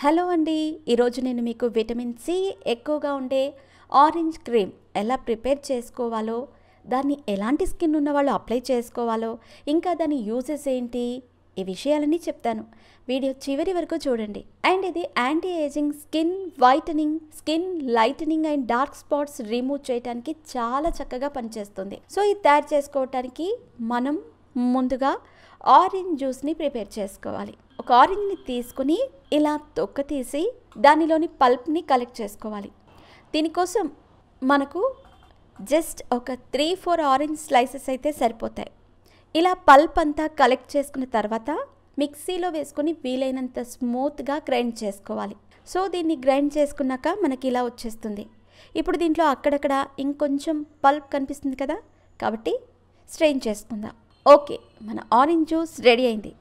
hello అండి ఈరోజు నేను మీకు విటమిన్ సి ఎక్కువగా ఉండే ఆరెంజ్ క్రీమ్ ఎలా ప్రిపేర్ చేసుకోవాలో దాన్ని ఎలాంటి స్కిన్ ఉన్న వాళ్ళు అప్లై చేసుకోవాలో ఇంకా దాని యూజెస్ ఏంటి ఈ విషయాలన్నీ చెప్తాను వీడియో చివరి వరకు చూడండి అండ్ ఇది anti aging skin whitening skin lightening and dark spots remove చేయడానికి చాలా చక్కగా పనిచేస్తుంది సో ఇది తయారు చేసుకోవటానికి మనం ముందుగా ఆరెంజ్ జ్యూస్ని ప్రిపేర్ చేసుకోవాలి ఒక ఆరెంజ్ని తీసుకుని ఇలా తొక్క తీసి దానిలోని పల్ప్ని కలెక్ట్ చేసుకోవాలి దీనికోసం మనకు జస్ట్ ఒక త్రీ ఫోర్ ఆరెంజ్ స్లైసెస్ అయితే సరిపోతాయి ఇలా పల్ప్ అంతా కలెక్ట్ చేసుకున్న తర్వాత మిక్సీలో వేసుకొని వీలైనంత స్మూత్గా గ్రైండ్ చేసుకోవాలి సో దీన్ని గ్రైండ్ చేసుకున్నాక మనకి ఇలా వచ్చేస్తుంది ఇప్పుడు దీంట్లో అక్కడక్కడ ఇంకొంచెం పల్ప్ కనిపిస్తుంది కదా కాబట్టి స్ట్రెయిన్ చేసుకుందాం ఓకే మన ఆరెంజ్ జ్యూస్ రెడీ అయింది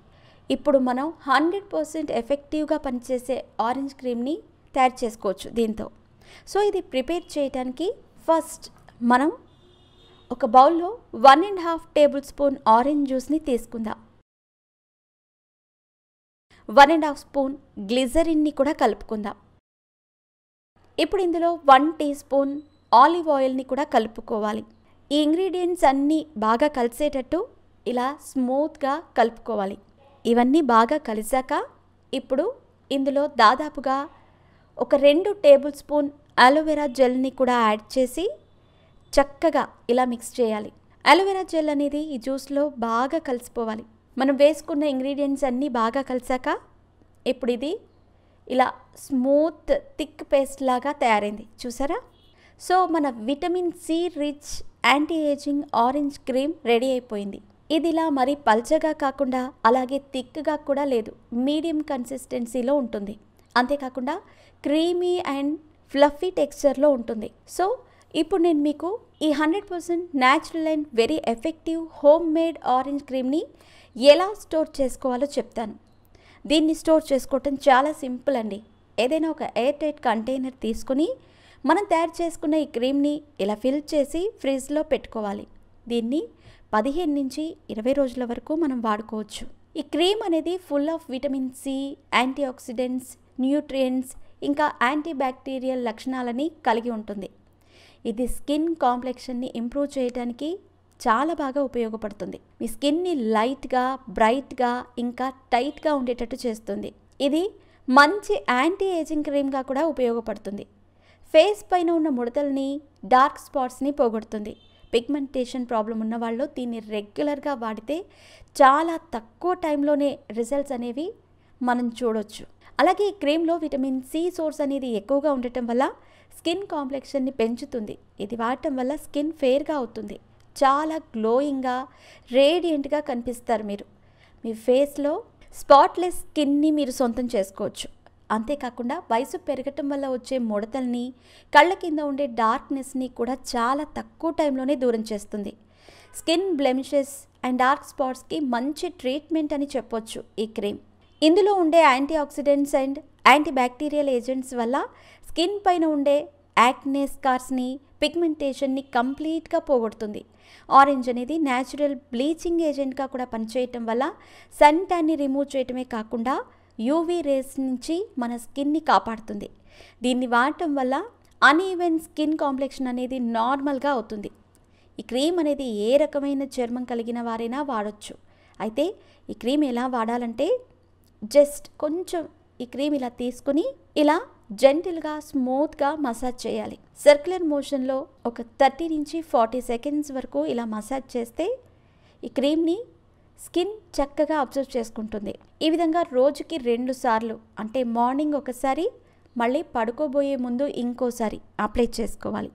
ఇప్పుడు మనం హండ్రెడ్ పర్సెంట్ ఎఫెక్టివ్గా పనిచేసే ఆరెంజ్ క్రీమ్ని తయారు చేసుకోవచ్చు దీంతో సో ఇది ప్రిపేర్ చేయడానికి ఫస్ట్ మనం ఒక బౌల్లో one and half tablespoon orange జ్యూస్ని తీసుకుందాం వన్ అండ్ హాఫ్ స్పూన్ గ్లిజరిన్ని కూడా కలుపుకుందాం ఇప్పుడు ఇందులో వన్ టీ స్పూన్ ఆలివ్ ఆయిల్ని కూడా కలుపుకోవాలి ఈ ఇంగ్రీడియంట్స్ అన్నీ బాగా కలిసేటట్టు ఇలా స్మూత్గా కలుపుకోవాలి ఇవన్నీ బాగా కలిసాక ఇప్పుడు ఇందులో దాదాపుగా ఒక రెండు టేబుల్ స్పూన్ అలోవెరా జెల్ని కూడా యాడ్ చేసి చక్కగా ఇలా మిక్స్ చేయాలి అలోవెరా జెల్ అనేది ఈ జ్యూస్లో బాగా కలిసిపోవాలి మనం వేసుకున్న ఇంగ్రీడియంట్స్ అన్నీ బాగా కలిసాక ఇప్పుడు ఇది ఇలా స్మూత్ థిక్ పేస్ట్ లాగా తయారైంది చూసారా సో మన vitamin C rich anti aging orange cream ready అయిపోయింది ఇదిలా మరి పల్చగా కాకుండా అలాగే థిక్గా కూడా లేదు మీడియం కన్సిస్టెన్సీలో ఉంటుంది అంతేకాకుండా క్రీమీ అండ్ ఫ్లఫీ టెక్స్చర్లో ఉంటుంది సో ఇప్పుడు నేను మీకు ఈ hundred percent natural and very effective home made orange క్రీమ్ని ఎలా స్టోర్ చేసుకోవాలో చెప్తాను దీన్ని స్టోర్ చేసుకోవటం చాలా సింపుల్ అండి ఏదైనా ఒక ఎయిర్ టైట్ కంటైనర్ తీసుకుని మనం తయారు చేసుకున్న ఈ క్రీమ్ని ఇలా ఫిల్ చేసి ఫ్రిడ్జ్లో పెట్టుకోవాలి దీన్ని పదిహేను నుంచి ఇరవై రోజుల వరకు మనం వాడుకోవచ్చు ఈ క్రీమ్ అనేది full of vitamin C anti oxidants nutrients ఇంకా యాంటీ బ్యాక్టీరియల్ లక్షణాలని కలిగి ఉంటుంది ఇది స్కిన్ కాంప్లెక్షన్ని ఇంప్రూవ్ చేయడానికి చాలా బాగా ఉపయోగపడుతుంది మీ స్కిన్ని లైట్గా బ్రైట్గా ఇంకా టైట్గా ఉండేటట్టు చేస్తుంది ఇది మంచి యాంటీ ఏజింగ్ క్రీమ్గా కూడా ఉపయోగపడుతుంది ఫేస్ పైన ఉన్న ముడతల్ని డార్క్ స్పాట్స్ని పోగొడుతుంది పిగ్మెంటేషన్ ప్రాబ్లం ఉన్న వాళ్ళు దీన్ని రెగ్యులర్గా వాడితే చాలా తక్కువ టైంలోనే రిజల్ట్స్ అనేవి మనం చూడొచ్చు అలాగే ఈ క్రీమ్లో విటమిన్ సి సోర్స్ అనేది ఎక్కువగా ఉండటం వల్ల స్కిన్ కాంప్లెక్షన్ని పెంచుతుంది ఇది వాడటం వల్ల స్కిన్ ఫేర్గా అవుతుంది చాలా గ్లోయింగ్గా రేడియంట్గా కనిపిస్తారు మీరు మీ ఫేస్లో స్పాట్లెస్ స్కిన్ని మీరు సొంతం చేసుకోవచ్చు అంతేకాకుండా వయసు పెరగటం వల్ల వచ్చే ముడతల్ని కళ్ళ కింద ఉండే డార్క్నెస్ని కూడా చాలా తక్కువ టైంలోనే దూరం చేస్తుంది స్కిన్ బ్లెమిషెస్ అండ్ డార్క్ స్పాట్స్కి మంచి ట్రీట్మెంట్ అని చెప్పొచ్చు ఈ క్రీమ్ ఇందులో ఉండే anti oxidants and anti bacterial agents వల్ల స్కిన్ పైన ఉండే యాక్నే స్కార్స్ని పిగ్మెంటేషన్ని కంప్లీట్గా పోగొడుతుంది ఆరెంజ్ అనేది న్యాచురల్ బ్లీచింగ్ ఏజెంట్గా కూడా పనిచేయటం వల్ల సన్ ట్యాన్ని రిమూవ్ చేయటమే కాకుండా యూవీ రేస్ నుంచి మన స్కిన్ని కాపాడుతుంది దీన్ని వాడటం వల్ల అన్ఈవెన్ స్కిన్ కాంప్లెక్షన్ అనేది నార్మల్గా అవుతుంది ఈ క్రీమ్ అనేది ఏ రకమైన చర్మం కలిగిన వారైనా వాడచ్చు అయితే ఈ క్రీమ్ ఎలా వాడాలంటే జస్ట్ కొంచెం ఈ క్రీమ్ ఇలా తీసుకుని ఇలా జెంటిల్గా స్మూత్గా మసాజ్ చేయాలి సర్క్యులర్ మోషన్లో ఒక థర్టీ నుంచి ఫార్టీ సెకండ్స్ వరకు ఇలా మసాజ్ చేస్తే ఈ క్రీమ్ని స్కిన్ చక్కగా అబ్జర్వ్ చేసుకుంటుంది ఈ విధంగా రోజుకి రెండు సార్లు అంటే మార్నింగ్ ఒకసారి మళ్ళీ పడుకోబోయే ముందు ఇంకోసారి అప్లై చేసుకోవాలి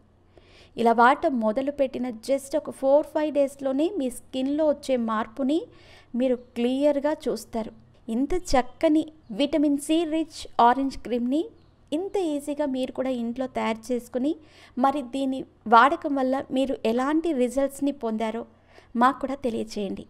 ఇలా వాడటం మొదలుపెట్టిన జస్ట్ ఒక ఫోర్ ఫైవ్ డేస్లోనే మీ స్కిన్లో వచ్చే మార్పుని మీరు క్లియర్గా చూస్తారు ఇంత చక్కని విటమిన్ సి రిచ్ ఆరెంజ్ క్రీమ్ని ఇంత ఈజీగా మీరు కూడా ఇంట్లో తయారు చేసుకుని మరి దీని వాడకం వల్ల మీరు ఎలాంటి రిజల్ట్స్ని పొందారో మాకు కూడా తెలియచేయండి